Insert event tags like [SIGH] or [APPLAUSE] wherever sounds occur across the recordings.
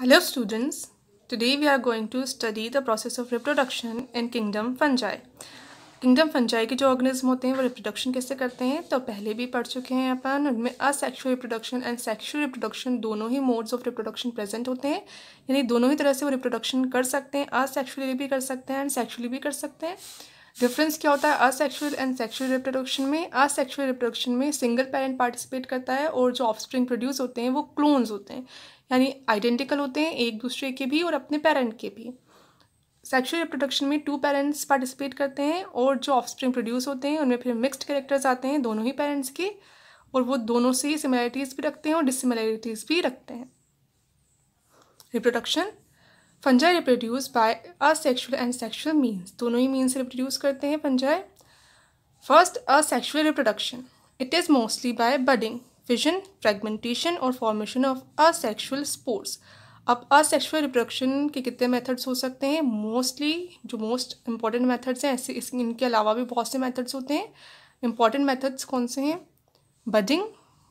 Hello students today we are going to study the process of reproduction in kingdom fungi. Kingdom fungi के जो organism होते हैं वो reproduction कैसे करते हैं तो पहले भी पढ़ चुके हैं अपन उनमें asexual reproduction and sexual reproduction दोनों ही मोड्स ऑफ रिप्रोडक्शन प्रेजेंट होते हैं यानी दोनों ही तरह से वो रिप्रोडक्शन कर सकते हैं असेक्शुअली भी कर सकते हैं एंड सेक्शुअली भी कर सकते हैं डिफरेंस क्या होता है असेक्शुअल एंड सेक्शुअल रिप्रोडक्शन में असेक्शुअल रिप्रोडक्शन में सिंगल पेरेंट पार्टिसिपेट करता है और जो ऑफस्प्रिंग प्रोड्यूस होते हैं वो क्लोन्स होते हैं यानी आइडेंटिकल होते हैं एक दूसरे के भी और अपने पेरेंट के भी सेक्शुअल रिप्रोडक्शन में टू पेरेंट्स पार्टिसिपेट करते हैं और जो ऑफस्प्रिंग प्रोड्यूस होते हैं उनमें फिर मिक्स्ड कैरेक्टर्स आते हैं दोनों ही पेरेंट्स के और वो दोनों से ही सिमिलैरिटीज़ भी रखते हैं और डिसिमिलैरिटीज़ भी रखते हैं reproduction fungi reproduce by asexual and sexual means दोनों ही मीन्स रिप्रोड्यूस करते हैं fungi first asexual reproduction it is mostly by budding fission fragmentation और फॉर्मेशन ऑफ असेक्शुअल स्पोर्ट्स अब असेक्शुअल रिप्रोडक्शन के कितने मेथड्स हो सकते हैं मोस्टली जो मोस्ट इंपॉर्टेंट मेथड्स हैं ऐसे इस इनके अलावा भी बहुत से मेथड्स होते हैं इंपॉर्टेंट मेथड्स कौन से हैं budding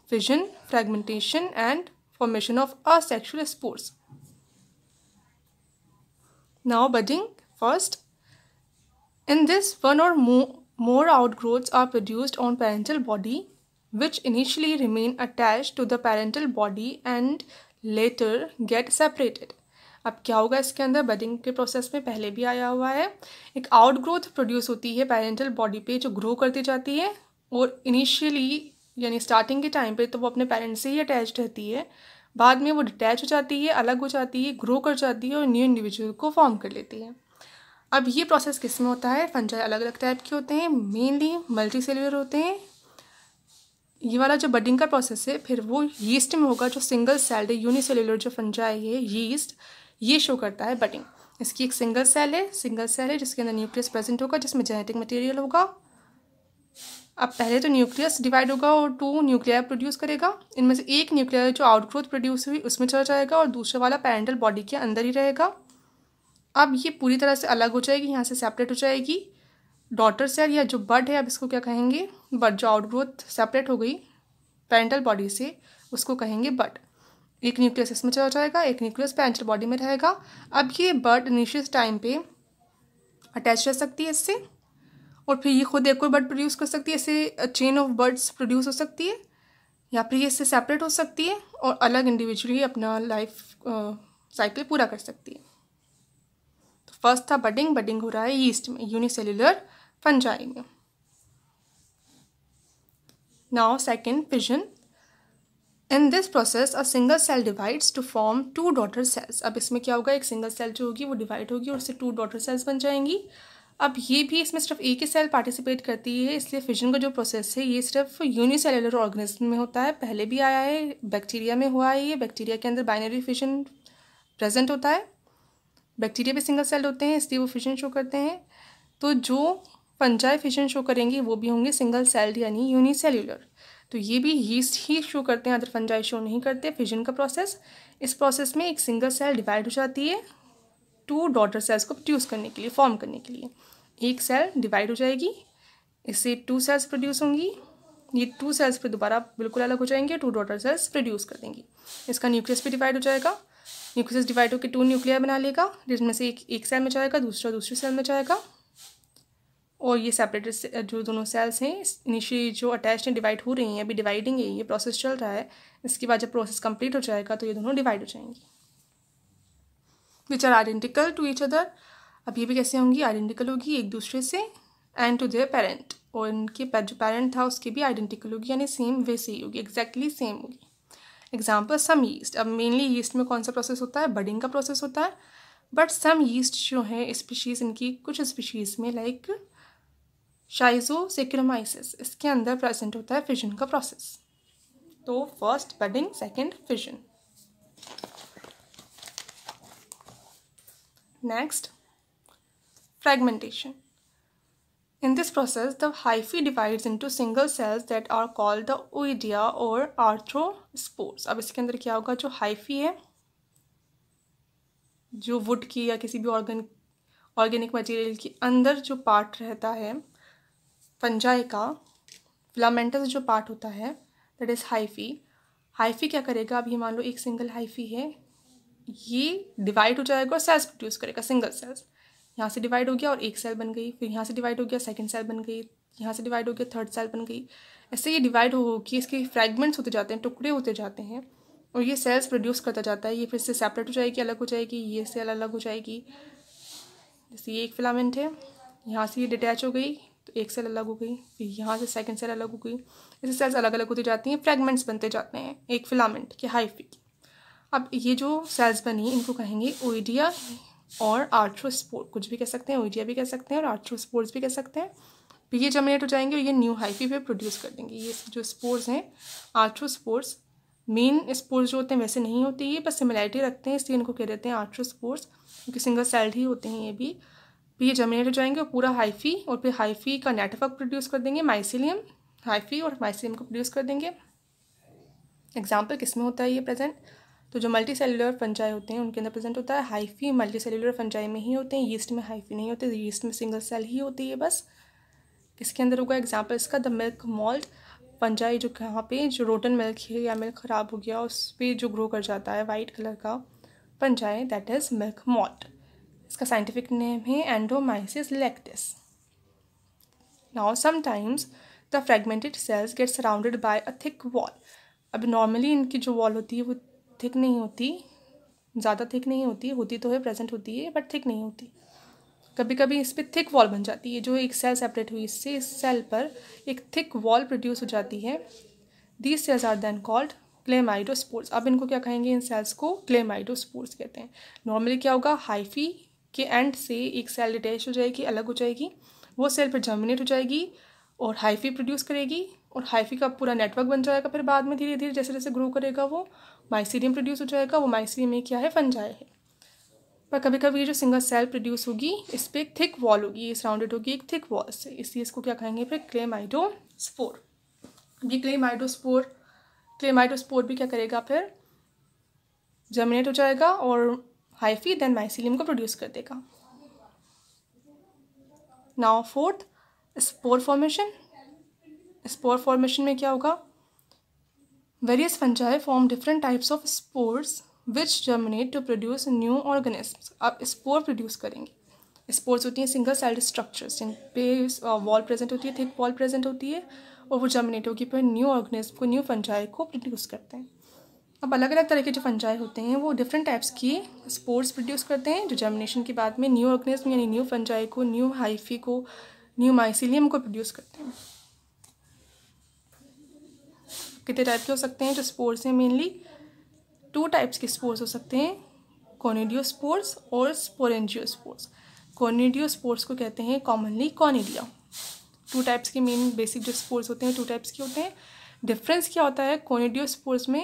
fission fragmentation and formation of asexual sports now budding first in this one or more outgrowths are produced on parental body which initially remain attached to the parental body and later get separated. अब क्या होगा इसके अंदर बदिंग के process में पहले भी आया हुआ है एक आउटग्रोथ प्रोड्यूस होती है पेरेंटल बॉडी पे जो ग्रो करती जाती है और इनिशियली यानी स्टार्टिंग के टाइम पे तो वो अपने पेरेंट्स से ही अटैच रहती है बाद में वो डिटैच हो जाती है अलग हो जाती है ग्रो कर जाती है और न्यू इंडिविजुअल को फॉर्म कर लेती है अब ये प्रोसेस किस में होता है फंजाई अलग अलग टाइप के होते हैं मेनली मल्टी सेलुलर होते हैं ये वाला जो बडिंग का प्रोसेस है फिर वो यीस्ट में होगा जो सिंगल सेल्ड है यूनिसेल्यूलर जो फंजा है यीस्ट ये शो करता है बडिंग इसकी एक सिंगल सेल है सिंगल सेल है जिसके अंदर न्यूक्लियस प्रेजेंट होगा जिसमें जेनेटिक मटेरियल होगा अब पहले तो न्यूक्लियस डिवाइड होगा और टू न्यूक्लियर प्रोड्यूस करेगा इनमें से एक न्यूक्लियर जो आउटग्रोथ प्रोड्यूस हुई उसमें चला जाएगा और दूसरा वाला पैरेंटल बॉडी के अंदर ही रहेगा अब ये पूरी तरह से अलग हो जाएगी यहाँ से सेपरेट हो जाएगी डॉटर सेल या जो बर्ड है अब इसको क्या कहेंगे बर्ड जो आउटग्रोथ सेपरेट हो गई पैरेंटल बॉडी से उसको कहेंगे बर्ड एक न्यूक्लियस इसमें चला जाएगा एक न्यूक्लियस पैरेंटल बॉडी में रहेगा अब ये बर्ड निश्चित टाइम पे अटैच रह सकती है इससे और फिर ये खुद एक और बर्ड प्रोड्यूस कर सकती है इससे चेन ऑफ बर्ड्स प्रोड्यूस हो सकती है या फिर ये इससे सेपरेट हो सकती है और अलग इंडिविजुअली अपना लाइफ साइकिल पूरा कर सकती है तो फर्स्ट था बडिंग बडिंग हो रहा है ईस्ट में यूनिसेल्युलर बन में now second fission in this process a single cell divides to form two daughter cells अब इसमें क्या होगा एक सिंगल सेल जो होगी वो डिवाइड होगी और उससे टू डॉटर सेल्स बन जाएंगी अब ये भी इसमें सिर्फ एक ही सेल पार्टिसिपेट करती है इसलिए फिजन का जो प्रोसेस है ये सिर्फ यूनिसेलुलर ऑर्गेनिज्म में होता है पहले भी आया है बैक्टीरिया में हुआ है ये बैक्टीरिया के अंदर बाइनरी फिजन प्रेजेंट होता है बैक्टीरिया भी सिंगल सेल होते हैं इसलिए वो फिजन शो करते हैं तो जो फंजाई फिशन शो करेंगे वो भी होंगे सिंगल सेल्ड यानी यूनिसेल्यूलर तो ये भी यीस्ट ही शो करते हैं अदर फंजाई शो नहीं करते फिजन का प्रोसेस इस प्रोसेस में एक सिंगल सेल डिवाइड हो जाती है टू डॉटर सेल्स को प्रोड्यूस करने के लिए फॉर्म करने के लिए एक सेल डिवाइड हो जाएगी इससे टू सेल्स प्रोड्यूस होंगी ये टू सेल्स पर दोबारा बिल्कुल अलग हो जाएंगे टू डॉटर सेल्स प्रोड्यूस कर देंगी इसका न्यूक्लियस भी डिवाइड हो जाएगा न्यूक्लियस डिवाइड होकर टू न्यूक्लियर बना लेगा जिसमें से एक एक सेल में जाएगा दूसरा दूसरी सेल में जाएगा और ये सेपरेट जो दोनों सेल्स हैं इनिशियली जो अटैच हैं डिवाइड हो रही हैं अभी डिवाइडिंग है ये प्रोसेस चल रहा है इसके बाद जब प्रोसेस कंप्लीट हो जाएगा तो ये दोनों डिवाइड हो जाएंगी which are identical to each other अब ये भी कैसे होंगी आइडेंटिकल होगी एक दूसरे से एंड टू देयर पेरेंट और इनके जो पेरेंट था उसकी भी आइडेंटिकल होगी यानी सेम वैसे ही होगी एग्जैक्टली सेम होगी एग्जाम्पल सम ईस्ट अब मेनली ईस्ट में कौन सा प्रोसेस होता है बडिंग का प्रोसेस होता है बट सम ईस्ट जो है स्पीशीज़ इनकी कुछ स्पीशीज़ में लाइक like, शाइजोसिक्रमाइसिस इसके अंदर प्रेजेंट होता है फिजन का प्रोसेस तो first budding second fission next in this process the hyphae hyphae divides into single cells that are called the और आर्थ्रो arthrospores. अब इसके अंदर क्या होगा जो हाइफी है जो वुड की या किसी भी ऑर्गन ऑर्गेनिक मटेरियल के अंदर जो पार्ट रहता है फंजाई का फिलामेंटस जो पार्ट होता है दैट इज़ हाइफी हाइफी क्या करेगा अभी ये मान लो एक सिंगल हाइफी है ये डिवाइड हो जाएगा और सेल्स प्रोड्यूस करेगा सिंगल सेल्स यहाँ से डिवाइड हो गया और एक सेल बन गई फिर यहाँ से डिवाइड हो गया सेकेंड सेल बन गई यहाँ से डिवाइड हो गया थर्ड सेल बन गई ऐसे ये डिवाइड हो हो कि इसके फ्रैगमेंट्स होते जाते हैं टुकड़े होते जाते हैं और ये सेल्स प्रोड्यूस करता जाता है ये फिर से सेपरेट हो जाएगी अलग हो जाएगी ये सेल अलग हो जाएगी जैसे ये एक फिलामेंट है यहाँ से ये डिटैच हो गई तो एक सेल अलग हो गई फिर यहाँ से सेकंड सेल अलग हो गई ऐसे सेल्स अलग अलग होती जाती हैं फ्रेगमेंट्स बनते जाते हैं एक फिलामेंट कि हाइफी की अब ये जो सेल्स बनी इनको कहेंगे ओइडिया और आर्थ्रोस्पोर कुछ भी कह सकते हैं ओइडिया भी कह सकते हैं और आर्थ्रोस्पोर्स भी कह सकते हैं फिर ये जमिनेट हो जाएंगे और ये न्यू हाइफी पे प्रोड्यूस कर देंगे ये जो स्पोर्स हैं आर्थ्रोस्पोर्स मेन स्पोर्स जो होते हैं वैसे नहीं होते ये बस सिमिलैरिटी रखते हैं इसलिए इनको कह देते हैं आर्थ्रोस्पोर्स क्योंकि सिंगल सेल्ड ही होते हैं ये भी फिर तो ये जर्मिनेट हो जाएंगे और पूरा हाइफी और फिर हाइफी का नेटवर्क प्रोड्यूस कर देंगे माइसिलियम हाइफी और माइसिलियम को प्रोड्यूस कर देंगे एग्जाम्पल किस में होता है ये प्रेजेंट तो जो मल्टी सेलुलर फंजाई होते हैं उनके अंदर प्रेजेंट होता है हाइफी मल्टी सेलुलर फंजाई में ही होते हैं यीस्ट में हाइफी नहीं होते यीस्ट में सिंगल सेल ही होती है बस किसके अंदर होगा एग्जाम्पल इसका द मिल्क मॉल्ट फंजाई जो यहाँ पे जो रोटन मिल्क है या मिल्क ख़राब हो गया उस पर जो ग्रो कर जाता है वाइट कलर का fungi that is milk mould इसका साइंटिफिक नेम है Endomyces lactis now sometimes the fragmented cells get surrounded by a thick wall अब नॉर्मली इनकी जो वॉल होती है वो थिक नहीं होती ज़्यादा थिक नहीं होती होती तो है प्रेजेंट होती है बट थिक नहीं होती कभी कभी इस पर थिक वॉल बन जाती है जो एक सेल सेपरेट हुई इससे इस सेल पर एक थिक वॉल प्रोड्यूस हो जाती है these cells are then called chlamydospores अब इनको क्या कहेंगे इन सेल्स को क्लेमाइडोस्पोर्स कहते हैं नॉर्मली क्या होगा हाइफी के एंड से एक सेल डिटैच हो जाएगी अलग हो जाएगी वो सेल फिर जर्मिनेट हो जाएगी और हाइफी प्रोड्यूस करेगी और हाइफी का पूरा नेटवर्क बन जाएगा फिर बाद में धीरे धीरे जैसे जैसे ग्रो करेगा वो माइसीडियम प्रोड्यूस हो जाएगा वो माइसीडियम में क्या है जाए है पर कभी कभी जो सिंगल सेल प्रोड्यूस होगी इस पर एक थिक वॉल होगी ये सराउंडेड होगी एक थिक वॉल से इसलिए इसको क्या कहेंगे फिर स्पोर ये क्लेमाइडोस्पोर क्लेमाइडोस्पोर भी क्या करेगा फिर जर्मिनेट हो जाएगा और हाइफी देन माइसिलियम को प्रोड्यूस कर देगा now fourth spore formation spore formation में क्या होगा various fungi form different types of spores which germinate to produce new organism आप स्पोर प्रोड्यूस करेंगे स्पोर्स होती हैं सिंगल सेल्ड स्ट्रक्चर्स जिन पे वॉल प्रेजेंट होती है थिक वॉल प्रेजेंट होती है और वो जर्मिनेट होगी पर न्यू ऑर्गेनिज्म को न्यू फंजाई को प्रोड्यूस करते हैं अब अलग अलग तरह के जो फंजाई होते हैं वो डिफरेंट टाइप्स की स्पोर्ट्स प्रोड्यूस करते हैं जो जर्मिनेशन के बाद में न्यू ऑर्गेनिज्म यानी न्यू फंजाई को न्यू हाइफी को न्यू माइसिलियम को प्रोड्यूस करते हैं कितने टाइप के हो सकते हैं जो स्पोर्ट्स हैं मेनली टू टाइप्स के स्पोर्ट्स हो सकते हैं कॉनिडियो स्पोर्ट्स और स्पोरेंजियो स्पोर्ट्स कॉनिडियो स्पोर्ट्स को कहते हैं कॉमनली कॉनिडिया टू टाइप्स के मेन बेसिक जो स्पोर्ट्स होते हैं टू टाइप्स के होते हैं डिफरेंस क्या होता है कॉनिडियो स्पोर्ट्स में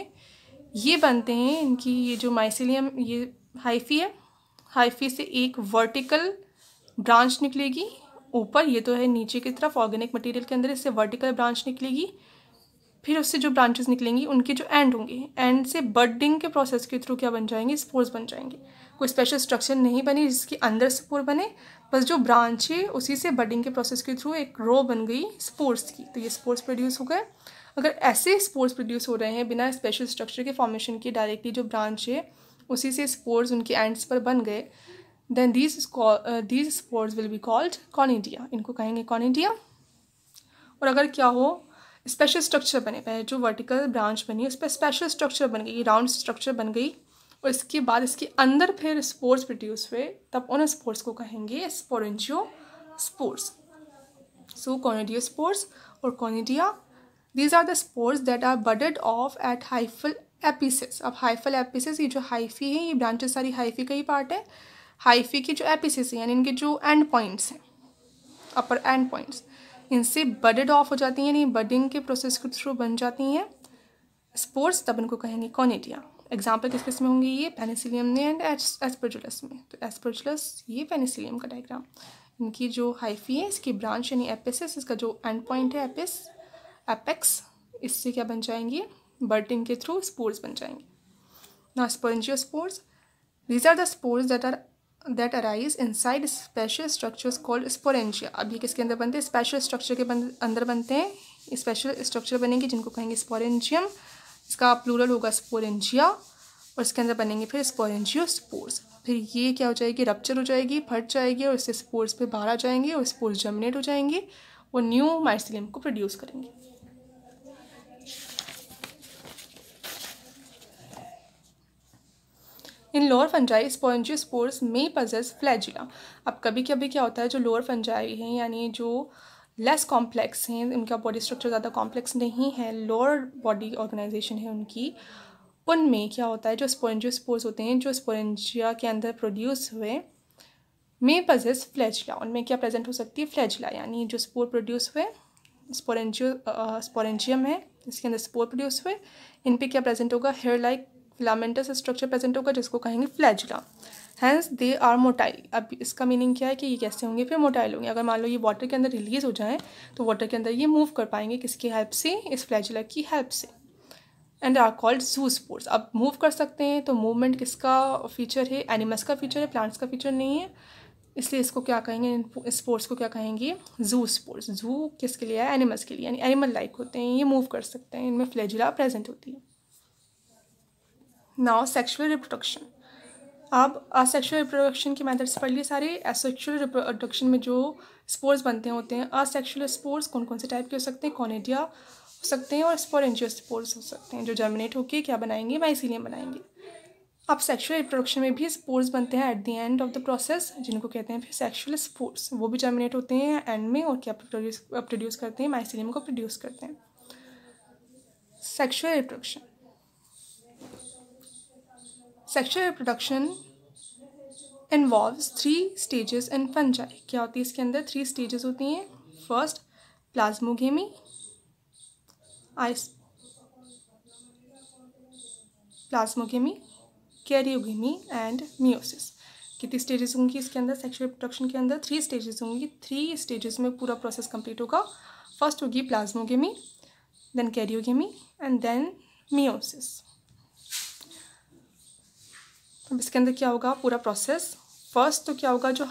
ये बनते हैं इनकी ये जो माइसिलियम ये हाइफी है हाइफी से एक वर्टिकल ब्रांच निकलेगी ऊपर ये तो है नीचे की तरफ ऑर्गेनिक मटेरियल के अंदर इससे वर्टिकल ब्रांच निकलेगी फिर उससे जो ब्रांचेस निकलेंगी उनके जो एंड होंगे एंड से बर्डिंग के प्रोसेस के थ्रू क्या बन जाएंगे स्पोर्स बन जाएंगे कोई स्पेशल स्ट्रक्चर नहीं बनी जिसके अंदर स्पोर बने बस जो ब्रांच है उसी से बर्डिंग के प्रोसेस के थ्रू एक रो बन गई स्पोर्स की तो ये स्पोर्स प्रोड्यूस हो गए अगर ऐसे स्पोर्स प्रोड्यूस हो रहे हैं बिना स्पेशल स्ट्रक्चर के फॉर्मेशन के डायरेक्टली जो ब्रांच है उसी से स्पोर्स उनके एंड्स पर बन गए then these these spores will be called conidia इनको कहेंगे कॉनिडिया और अगर क्या हो स्पेशल स्ट्रक्चर बने पहले जो वर्टिकल ब्रांच बनी उस पर स्पेशल स्ट्रक्चर बन गई राउंड स्ट्रक्चर बन गई और इसके बाद इसके अंदर फिर स्पोर्स प्रोड्यूस हुए तब उन स्पोर्स को कहेंगे sporangiospores so conidiospores और conidia these are the spores that are budded off at hyphal apices अब हाइफल एपिसिस ये जो हाइफी है ये ब्रांचेस सारी हाइफी का ही पार्ट है हाइफी की जो एपिसिस है यानी इनके जो एंड पॉइंट्स हैं अपर एंड पॉइंट्स इनसे बडेड ऑफ हो जाती हैं यानी बडिंग के प्रोसेस के थ्रू बन जाती हैं स्पोर्ट्स तब इनको कहेंगे कॉनेटिया एग्जाम्पल किस किस में होंगे ये पेनिसिलियम ने एंड एस्परजुलस में तो एस्परजुलस ये पेनिसिलियम का डायग्राम इनकी जो हाइफी है इसकी ब्रांच यानी एपिसिस इसका जो एंड पॉइंट है एपिस एपेक्स इससे क्या बन जाएंगे बर्टिंग के थ्रू स्पोर्स बन जाएंगे ना sporangiospores these are the spores that are that arise inside special structures called sporangia अभी किसके अंदर बनते हैं स्पेशल स्ट्रक्चर के बन, अंदर बनते हैं स्पेशल स्ट्रक्चर बनेंगे जिनको कहेंगे स्पोरेंजियम इसका प्लूरल होगा स्पोरेंजिया और इसके अंदर बनेंगे फिर स्पोरेंजियो स्पोर्स फिर ये क्या हो जाएगी रपच्चर हो जाएगी फट जाएगी और इससे स्पोर्स पे बाहर आ जाएंगे और स्पोर्स जर्मिनेट हो जाएंगे और न्यू माइसिलियम को प्रोड्यूस करेंगे in lower fungi spores may possess flagella अब कभी कभी क्या होता है जो लोअर फंजाई हैं यानी जो लेस कॉम्प्लेक्स हैं उनका बॉडी स्ट्रक्चर ज़्यादा कॉम्प्लेक्स नहीं है लोअर बॉडी ऑर्गेनाइजेशन है उनकी उनमें क्या होता है जो स्पोर्स होते हैं जो स्पोरेंजिया के अंदर प्रोड्यूस हुए में पजेस फ्लैजिला उनमें क्या प्रेजेंट हो सकती है फ्लैजिला यानी जो स्पोर प्रोड्यूस हुए स्पोरेंजियो स्पोरेंजियम है इसके अंदर स्पोर प्रोड्यूस हुए इन पे क्या प्रेजेंट होगा hair like filamentous structure present होगा जिसको कहेंगे flagella hence they are motile अब इसका मीनिंग क्या है कि ये कैसे होंगे फिर मोटाइल होंगे अगर मान लो ये वाटर के अंदर रिलीज हो जाएं तो वाटर के अंदर ये मूव कर पाएंगे किसकी हेल्प से इस फ्लैजिला की हेल्प से and are called zoospores अब मूव कर सकते हैं तो मूवमेंट किसका फीचर है एनिमल्स का फीचर है प्लांट्स का फीचर नहीं है इसलिए इसको क्या कहेंगे स्पोर्ट्स को क्या कहेंगे जू स्पोर्ट्स जू किसके लिए है एनिमल्स के लिए यानी एनिमल लाइक होते हैं ये मूव कर सकते हैं इनमें फ्लैजिला प्रेजेंट होती है नाउ सेक्शुअल रिप्रोडक्शन अब असेक्शुअल रिप्रोडक्शन की मैथड्स पढ़ लिए सारे असेक्शुअल रिप्रोडक्शन में जो स्पोर्स बनते होते हैं असेक्शुअल स्पोर्स कौन कौन से टाइप के हो सकते हैं कॉनेडिया हो सकते हैं और स्पोरेंजियो स्पोर्स हो सकते हैं जो जर्मिनेट होकर क्या बनाएंगे माइसिलियम बनाएंगे अब सेक्शुअल रिप्रोडक्शन में भी स्पोर्स बनते हैं at the end of the process जिनको कहते हैं फिर सेक्शुअल स्पोर्स वो भी जर्मिनेट होते हैं एंड में और क्या प्रोड्यूस प्रोड्यूस करते हैं माइसिलियम को प्रोड्यूस करते हैं sexual reproduction sexual reproduction involves three stages in fungi क्या होती है इसके अंदर थ्री स्टेजेस होती हैं फर्स्ट प्लाज्मोगेमी आइस प्लाज्मोगेमी कैरियोगेमी एंड मियोसिस कितनी स्टेजेस होंगी इसके अंदर सेक्शुअल रिप्रोडक्शन के अंदर थ्री स्टेजेस होंगी थ्री स्टेजेस में पूरा प्रोसेस कंप्लीट होगा फर्स्ट होगी plasmogamy then karyogamy and then meiosis अब तो इसके अंदर क्या होगा पूरा प्रोसेस फर्स्ट तो क्या होगा जो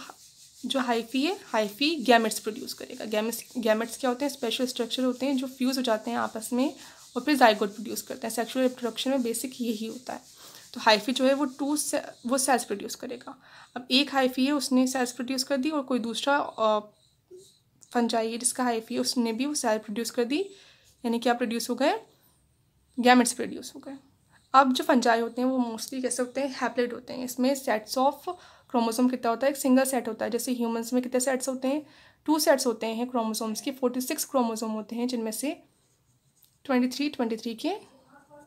जो हाइफी है हाइफी गैमेट्स प्रोड्यूस करेगा गैमेट्स गैमेट्स क्या होते हैं स्पेशल स्ट्रक्चर होते हैं जो फ्यूज़ हो जाते हैं आपस में और फिर जाइगोट प्रोड्यूस करते हैं सेक्शुअल रिप्रोडक्शन में बेसिक यही होता है तो हाइफी जो है वो टू से वो सेल्स प्रोड्यूस करेगा अब एक हाइफी है उसने सेल्स प्रोड्यूस कर दी और कोई दूसरा फंजाई है जिसका हाइफी है उसने भी वो सेल्स प्रोड्यूस कर दी यानी क्या प्रोड्यूस हो गए गैमेट्स प्रोड्यूस हो गए अब जो फंजाई होते हैं वो मोस्टली कैसे होते हैं हैप्लेट होते हैं इसमें सेट्स ऑफ क्रोमोसोम कितना होता है एक सिंगल सेट होता है जैसे ह्यूमंस में कितने सेट्स होते हैं टू सेट्स होते हैं क्रोमोसोम्स के फोर्टी सिक्स क्रोमोसोम होते हैं जिनमें से ट्वेंटी थ्री ट्वेंटी थ्री के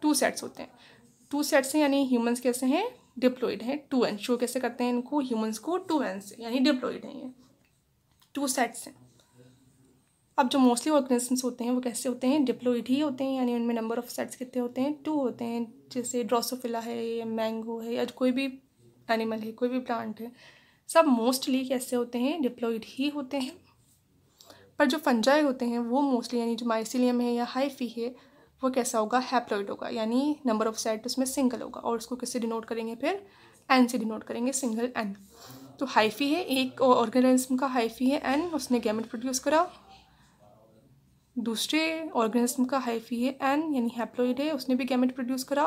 टू सेट्स होते हैं टू सेट्स हैं यानी ह्यूमंस कैसे हैं डिप्लोइड हैं टू एन शो कैसे करते हैं इनको ह्यूमंस को टू एन से यानी डिप्लोइड हैं ये टू सेट्स हैं अब जो मोस्टली ऑर्गेनिजम्स होते हैं वो कैसे होते हैं डिप्लोइड ही होते हैं यानी उनमें नंबर ऑफ सेट्स कितने होते हैं टू होते हैं जैसे ड्रोसोफिला है या मैंगो है या कोई भी एनिमल है कोई भी प्लांट है सब मोस्टली कैसे होते हैं डिप्लोइड ही होते हैं पर जो फंजाए होते हैं वो मोस्टली यानी जो माइसिलियम है या हाइफी है वो कैसा होगा हैप्लोइड होगा यानी नंबर ऑफ सेट उसमें सिंगल होगा और उसको किससे डिनोट करेंगे फिर एन से डिनोट करेंगे सिंगल एन तो हाइफी है एक ऑर्गेनिज्म का हाइफी है एन उसने गैमेट प्रोड्यूस करा दूसरे ऑर्गेनिज्म का हाइफी है एन यानी हैप्लोइड है उसने भी गैमेट प्रोड्यूस करा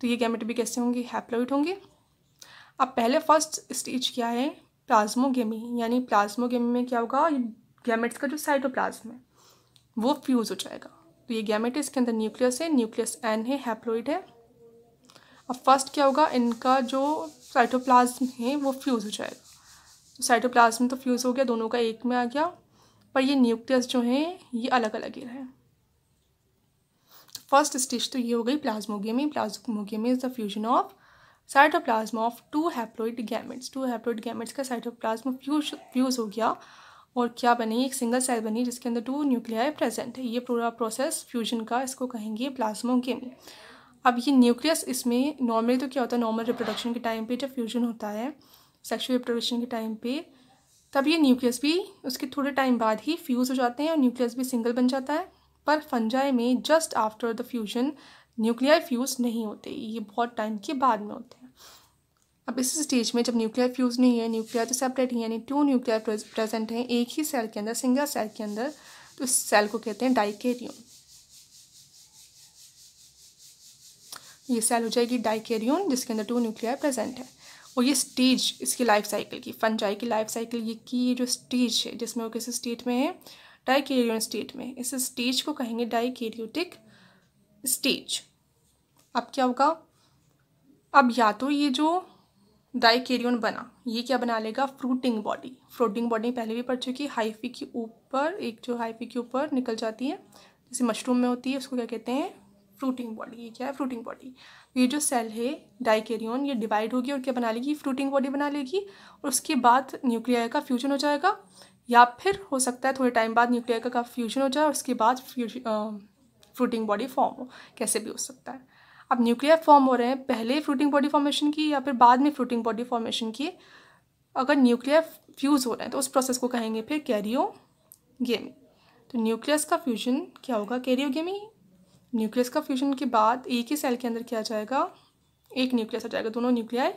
तो ये गैमेट भी कैसे होंगे हैप्लोइड होंगे अब पहले फर्स्ट स्टेज क्या है प्लाज्मोगेमी यानी प्लाज्मोगेमी में क्या होगा गैमेट्स का जो साइटोप्लाज्म है वो फ्यूज़ हो जाएगा तो ये गैमेट इसके अंदर न्यूक्लियस है न्यूक्लियस एन है हैप्लोइड है अब फर्स्ट क्या होगा इनका जो साइटोप्लाज्म है वो फ्यूज़ हो जाएगा तो साइटोप्लाज्म तो फ्यूज़ हो गया दोनों का एक में आ गया पर ये न्यूक्लियस जो हैं ये अलग अलग ही रहे फर्स्ट स्टेज तो ये हो गई plasmogamy plasmogamy is the fusion of cytoplasma of two haploid gametes two haploid gametes का साइटोप्लाज्मा फ्यूज फ्यूज हो गया और क्या बनी एक सिंगल सेल बनी जिसके अंदर टू न्यूक्लियाई प्रेजेंट है ये पूरा प्रोसेस फ्यूजन का इसको कहेंगे प्लाज्मोगेमी अब ये न्यूक्लियस इसमें नॉर्मली तो क्या होता है नॉर्मल रिप्रोडक्शन के टाइम पे जब फ्यूजन होता है सेक्शुअल रिप्रोडक्शन के टाइम पे तब ये न्यूक्लियस भी उसके थोड़े टाइम बाद ही फ्यूज़ हो जाते हैं और न्यूक्लियस भी सिंगल बन जाता है पर फंजाई में just after the fusion nuclear fuse नहीं होते ये बहुत टाइम के बाद में होते हैं अब इस स्टेज में जब न्यूक्लियर फ्यूज़ नहीं है न्यूक्लियर तो सेपरेट ही यानी टू न्यूक्लियर प्रेजेंट हैं एक ही सेल के अंदर सिंगल सेल के अंदर तो इस सेल को कहते हैं डाइकेरियन ये सेल हो जाएगी डाइकेरियन जिसके अंदर टू न्यूक्लियर प्रेजेंट है और ये स्टेज इसकी लाइफ साइकिल की फंजाई की लाइफ साइकिल ये की ये जो स्टेज है जिसमें वो किसी स्टेट में है डाइकेरियन स्टेट में इस स्टेज को कहेंगे डाइकेरियोटिक स्टेज अब क्या होगा अब या तो ये जो डाइकेरियन बना ये क्या बना लेगा फ्रूटिंग बॉडी फ्रूटिंग बॉडी पहले भी पड़ चुकी है हाइफी के ऊपर एक जो हाइफी के ऊपर निकल जाती है जैसे मशरूम में होती है उसको क्या कहते हैं फ्रूटिंग बॉडी ये क्या है फ्रूटिंग बॉडी ये जो सेल है डाइकेरियन ये डिवाइड होगी और क्या बना लेगी फ्रूटिंग बॉडी बना लेगी और उसके बाद न्यूक्लियर का फ्यूजन हो जाएगा या फिर हो सकता है थोड़े टाइम बाद न्यूक्लियर का फ्यूजन हो जाए और उसके बाद फ्रूटिंग बॉडी फॉर्म हो कैसे भी हो सकता है अब न्यूक्लियर फॉर्म हो रहे हैं पहले फ्रूटिंग बॉडी फॉर्मेशन की या फिर बाद में फ्रूटिंग बॉडी फॉर्मेशन की अगर न्यूक्लियर फ्यूज़ हो रहे हैं तो उस प्रोसेस को कहेंगे फिर कैरियो गेमी तो न्यूक्लियस का फ्यूजन क्या होगा कैरियो गेमी न्यूक्लियस का फ्यूजन के बाद एक ही सेल के अंदर क्या जाएगा एक न्यूक्लियस आ जाएगा दोनों न्यूक्लिया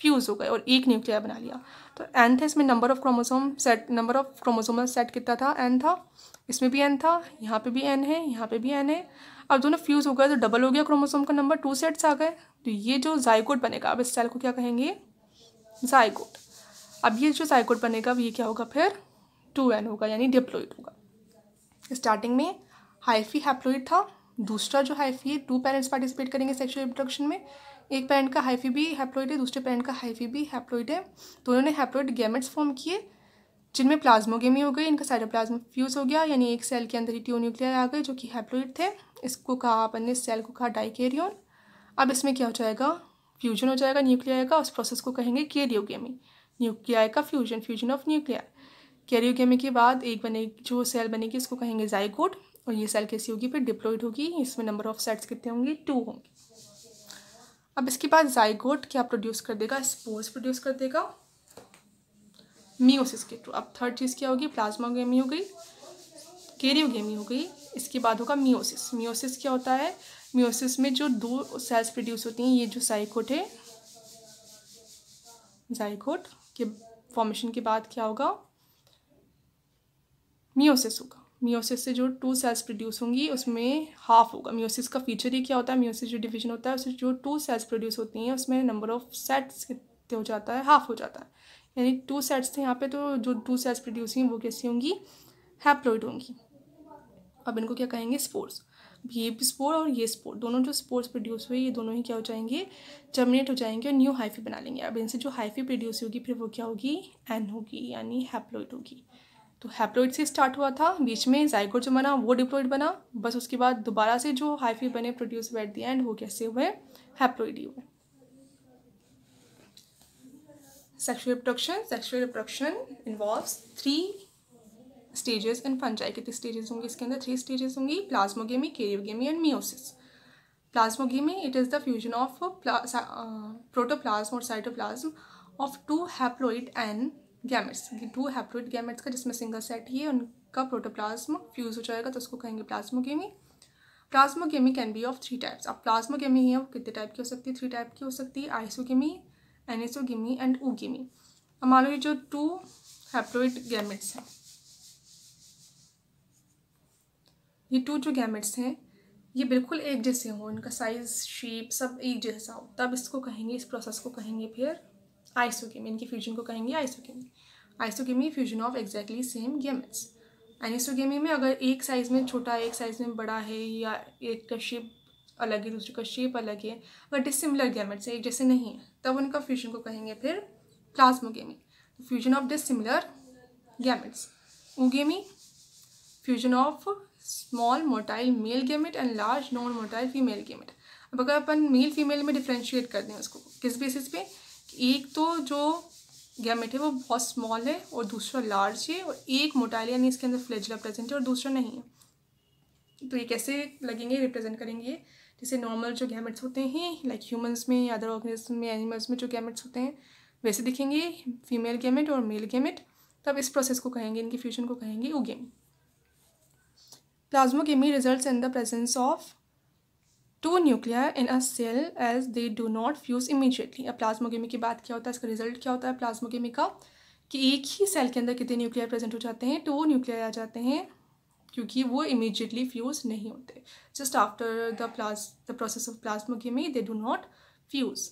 फ्यूज़ हो गए और एक न्यूक्लिया बना लिया तो एन था इसमें number of chromosome set number of chromosome set कितना था एन था इसमें भी एन था यहाँ पे भी एन है यहाँ पे भी एन है अब दोनों फ्यूज़ हो गए तो डबल हो गया क्रोमोसोम का नंबर टू सेट्स आ गए तो ये जो जायकोट बनेगा अब इस सेल को क्या कहेंगे जायकोट अब ये जो जायकोट बनेगा ये क्या होगा फिर टू एन होगा यानी डिप्लोइड होगा स्टार्टिंग में हाइफी हैप्लोइड था दूसरा जो हाइफी है टू पेरेंट्स पार्टिसिपेट करेंगे सेक्शुअल रिप्रोडक्शन में एक पेरेंट का हाइफी भी हैप्लोइड है दूसरे पेरेंट का हाइफी भी हैप्लोइड है दोनों ने हैप्लोइड गैमेट्स फॉर्म किए जिनमें प्लाज्मोगेमी हो गई इनका साइटोप्लाज्म फ्यूज हो गया यानी एक सेल के अंदर ही न्यूक्लियर आ गए जो कि हैप्लोइड थे इसको कहा अपन ने सेल को कहा डाइकेरियन अब इसमें क्या हो जाएगा फ्यूजन हो जाएगा न्यूक्लियर का उस प्रोसेस को कहेंगे केरियोगेमी न्यूक्लियर का fusion fusion of nuclear karyogamy के बाद एक बने जो सेल बनेगी इसको कहेंगे जाइकोड और ये सेल कैसी होगी फिर डिप्लॉयड होगी इसमें नंबर ऑफ सेट्स कितने होंगे टू होंगे अब इसके बाद जाइगोट क्या प्रोड्यूस कर देगा स्पोर्स प्रोड्यूस कर देगा मियोसिस के थ्रू अब थर्ड चीज़ क्या होगी प्लाज्मा गेमी हो गई गेमी हो गई इसके बाद होगा मियोसिस मियोसिस क्या होता है मियोसिस में जो दो सेल्स प्रोड्यूस होती हैं ये जो साइकोट है जाइकोट के फॉर्मेशन के बाद क्या होगा मियोसिस होगा मियोसिस से जो टू सेल्स प्रोड्यूस होंगी उसमें हाफ होगा मियोसिस का फीचर ही क्या होता है मियोसिस जो डिवीजन होता है उससे जो टू सेल्स प्रोड्यूस होती हैं उसमें नंबर ऑफ सेट्स कितने हो जाता है हाफ हो जाता है यानी टू सेट्स थे यहाँ पे तो जो टू सेल्स प्रोड्यूस हुई वो कैसी होंगी हैप्लोइड होंगी अब इनको क्या कहेंगे स्पोर्स ये स्पोर और ये स्पोर दोनों जो स्पोर्स प्रोड्यूस हुए ये दोनों ही क्या हो जाएंगे जर्मिनेट हो जाएंगे और न्यू हाइफी बना लेंगे अब इनसे जो हाइफी प्रोड्यूस होगी फिर वो क्या होगी एन होगी यानी हैप्लोइड होगी तो हैप्लोइड से स्टार्ट हुआ था बीच में जाइकोड जो बना वो डिप्लोइड बना बस उसके बाद दोबारा से जो हाइफी बने प्रोड्यूस हुए एट दी एंड वो कैसे हुए हैप्लोइड ही हुए sexual reproduction sexual reproduction involve three stages in fungi कितनी स्टेजेस होंगी इसके अंदर थ्री स्टेजेस होंगी plasmogamy karyogamy and meiosis plasmogamy it is the fusion of protoplasm और cytoplasm of two haploid and gametes two haploid gametes का जिसमें single set ही है उनका प्रोटोप्लाज्म फ्यूज़ हो जाएगा तो उसको कहेंगे plasmogamy plasmogamy can be of three types अब प्लाज्मोगेमी है वो कितने टाइप की हो सकती है थ्री टाइप की हो सकती है आइसोगेमी एनिसोगेमी एंड ऊगेमी अब मान लो ये जो टू हैप्लोइड गैमेट्स हैं ये टू जो गैमेट्स हैं ये बिल्कुल एक जैसे हों इनका साइज़ शेप सब एक जैसा हो तब इसको कहेंगे इस प्रोसेस को कहेंगे फिर आइसोकेमी इनकी फ्यूजन को कहेंगे isogamy isogamy fusion of exactly same gametes anisogamy में अगर एक साइज़ में छोटा एक साइज़ में बड़ा है या एक का शेप अलग है दूसरे का शेप अलग है अगर डिसिमिलर गैमेट्स है एक जैसे नहीं है तब उनका फ्यूजन को कहेंगे फिर plasmogamy fusion of dissimilar gametes oogamy fusion of small motile male gamete and large non motile female gamete अब अगर अपन मेल फीमेल में डिफ्रेंशिएट कर दें उसको किस बेसिस पे एक तो जो गैमेट है वो बहुत स्मॉल है और दूसरा लार्ज है और एक मोटाइल यानी इसके अंदर फ्लेजला प्रेजेंट है और दूसरा नहीं है तो ये कैसे लगेंगे रिप्रेजेंट करेंगे जैसे नॉर्मल जो गैमेट्स होते हैं लाइक ह्यूमंस में या अदर ऑर्गेनिज्म में एनिमल्स में जो गैमेट्स होते हैं वैसे दिखेंगे फीमेल गैमेट और मेल गैमेट तब इस प्रोसेस को कहेंगे इनकी फ्यूजन को कहेंगे plasmogamy result in the presence of two nuclear in a cell as they do not fuse immediately अब प्लाज्मोगेमी की बात क्या होता है इसका रिजल्ट क्या होता है प्लाज्मोगेमी का कि एक ही सेल के अंदर कितने न्यूक्लियर प्रेजेंट हो जाते हैं टू न्यूक्लियर आ जाते हैं क्योंकि वो इमीजिएटली फ्यूज नहीं होते जस्ट आफ्टर द प्लाज the process of plasmogamy they do not fuse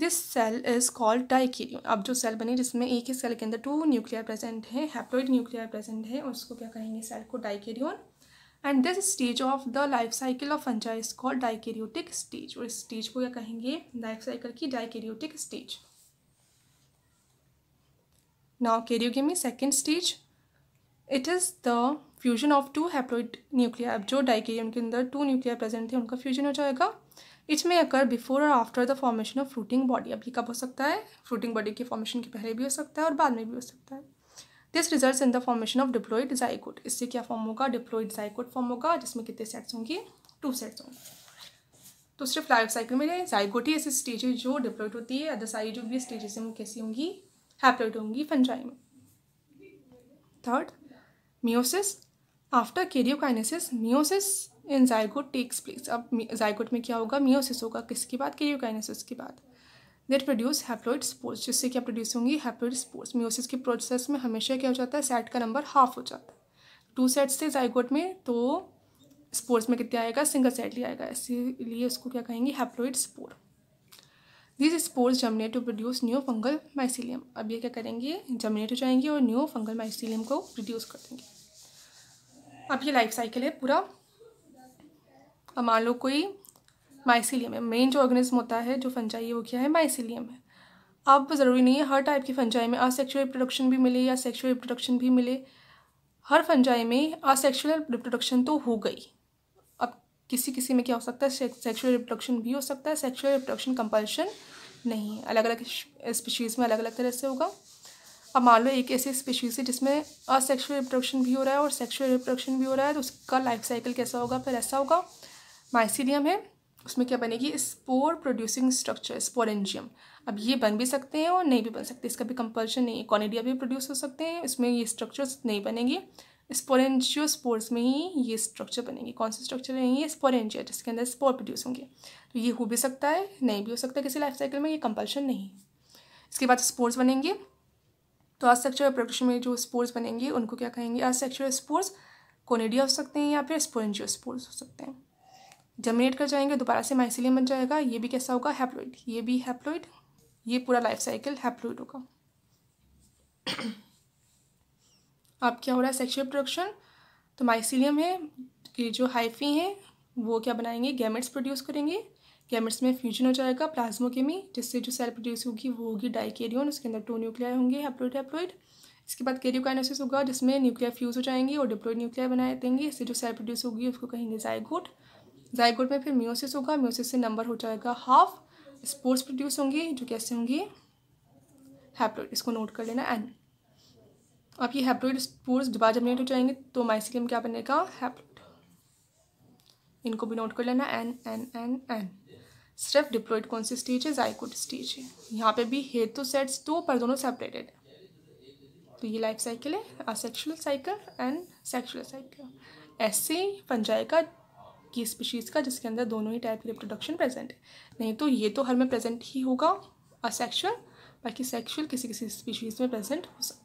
this cell is called dikaryon अब जो सेल बनी जिसमें एक ही सेल के अंदर टू न्यूक्लियर प्रेजेंट है हैप्लोइड न्यूक्लियर प्रेजेंट है उसको क्या कहेंगे सेल को dikaryon and this stage of the life cycle of fungi is called dikaryotic stage और इस स्टेज को क्या कहेंगे लाइफ साइकिल की dikaryotic stage now karyogamy second stage it is the fusion of two haploid nuclei अब जो डाइकेरियम के अंदर टू न्यूक्लिया प्रेजेंट थे उनका फ्यूजन हो जाएगा इट में occur before or after the formation of fruiting body अभी कब हो सकता है फ्रूटिंग बॉडी के फॉर्मेशन के पहले भी हो सकता है और बाद में भी हो सकता है this result in the formation of diploid zygote इससे क्या फॉर्म होगा डिप्लोइड जाइकोट फॉर्म होगा जिसमें कितने सेट्स होंगे टू सेट्स होंगे तो सिर्फ लाइफ साइकिल में जाइगोट ही ऐसी स्टेज जो डिप्लोइड होती है अदर सारी जो भी स्टेजेस हैं वो कैसी होंगी हैप्लोइड होंगी फंजाई में third meiosis after karyokinesis meiosis in zygote takes place अब जाइगोट में क्या होगा मियोसिस होगा किसके बाद केरियोकाइनेसिस के बाद दैट प्रोड्यूस हैप्लोइड स्पोर्स जिससे क्या प्रोड्यूस होंगी हैप्लोइड स्पोर्स म्यूसिस के प्रोसेस में हमेशा क्या हो जाता है सेट का नंबर हाफ हो जाता है टू सेट्स थे जाइगोट में तो स्पोर्स में कितने आएगा सिंगल सेट ही आएगा इसीलिए उसको क्या कहेंगे haploid spore this spores germinate to produce new fungal mycelium अब ये क्या करेंगे जमनेट हो जाएंगे और न्यू फंगल माइसिलियम को प्रोड्यूस कर देंगे अब ये लाइफ साइकिल है पूरा अब मान लो कोई माइसिलियम है मेन जो ऑर्गेनिज्म होता है जो फंजाई है वो क्या है माइसिलियम है अब ज़रूरी नहीं है हर टाइप की फंजाई में असेक्शुअल रिप्रोडक्शन भी मिले या सेक्शुअल रिप्रोडक्शन भी मिले हर फंजाई में असेक्शुअल रिप्रोडक्शन तो हो गई अब किसी किसी में क्या हो सकता है सेक्शुअल रिप्रोडक्शन भी हो सकता है सेक्शुअल रिप्रोडक्शन कंपल्शन नहीं है अलग अलग स्पीशीज़ में अलग अलग तरह से होगा अब मान लो एक ऐसी स्पीशीज़ है जिसमें असेक्शुअल रिप्रोडक्शन भी हो रहा है और सेक्शुअल रिप्रोडक्शन भी हो रहा है तो उसका लाइफ साइकिल कैसा होगा फिर ऐसा होगा माइसिलियम है उसमें क्या बनेगी स्पोर प्रोड्यूसिंग स्ट्रक्चर स्पोरेंजियम अब ये बन भी सकते हैं और नहीं भी बन सकते इसका भी कंपल्शन नहीं है कॉनिडिया भी प्रोड्यूस हो सकते हैं इसमें ये स्ट्रक्चर्स नहीं बनेंगे स्पोरेंजियो स्पोर्स में ही ये स्ट्रक्चर बनेंगे कौन से स्ट्रक्चर है ये स्पोरेंजिया जिसके अंदर स्पोर प्रोड्यूस होंगे तो ये हो भी सकता है नहीं भी हो सकता किसी लाइफ साइकिल में ये कंपल्शन नहीं इसके बाद स्पोर्स बनेंगे तो असेक्चुअल प्रोडक्शन में जो स्पोर्स बनेंगे उनको क्या कहेंगे सेक्चुअल स्पोर्स कोनेडिया हो सकते हैं या फिर स्पोरेंजियो स्पोर्स हो सकते हैं जर्मिनेट कर जाएंगे दोबारा से माइसिलियम बन जाएगा ये भी कैसा होगा हैप्लोइड ये भी हैप्लोइड ये पूरा लाइफ साइकिल हैप्लोइड होगा [COUGHS] अब क्या हो रहा है सेक्शुअल प्रोडक्शन तो माइसिलियम है कि जो हाइफी हैं वो क्या बनाएंगे गैमेट्स प्रोड्यूस करेंगे गैमेट्स में फ्यूजन हो जाएगा प्लाज्मोकेमी जिससे जो सेल प्रोड्यूस होगी वो होगी डाइकेरियन उसके अंदर टू न्यूक्लियर होंगे हैप्लोइड हैप्लोइड इसके बाद कैरियोकाइनोसिस होगा जिसमें न्यूक्लियर फ्यूज हो जाएंगे और डिप्लोइड न्यूक्लियर बनाए देंगे इससे जो सेल प्रोड्यूस होगी उसको कहेंगे जायगोट जायगोट में फिर म्यूसिस होगा म्यूसिस से नंबर हो जाएगा हाफ स्पोर्ट्स प्रोड्यूस होंगे जो कैसे होंगी हैप्लोइड इसको नोट कर लेना एंड अब ये हैप्लोइड स्पोर्स दोबारा जमनेट हो जाएंगे तो माइसिलियम क्या बनेगा हैप्लोइड इनको भी नोट कर लेना एन एन एन एन सिर्फ डिप्लोइड कौन सी स्टेज है जाइकोट स्टेज है यहाँ पे भी हेड तो सेट्स दो पर दोनों सेपरेटेड है तो ये लाइफ साइकिल है asexual cycle and sexual cycle ऐसे फंजाई का की स्पीशीज़ का जिसके अंदर दोनों ही टाइप की रिप्रोडक्शन प्रेजेंट है नहीं तो ये तो हर में प्रेजेंट ही होगा असेक्शुअल बाकी सेक्शुअल किसी किसी स्पीशीज़ में प्रेजेंट हो सकता है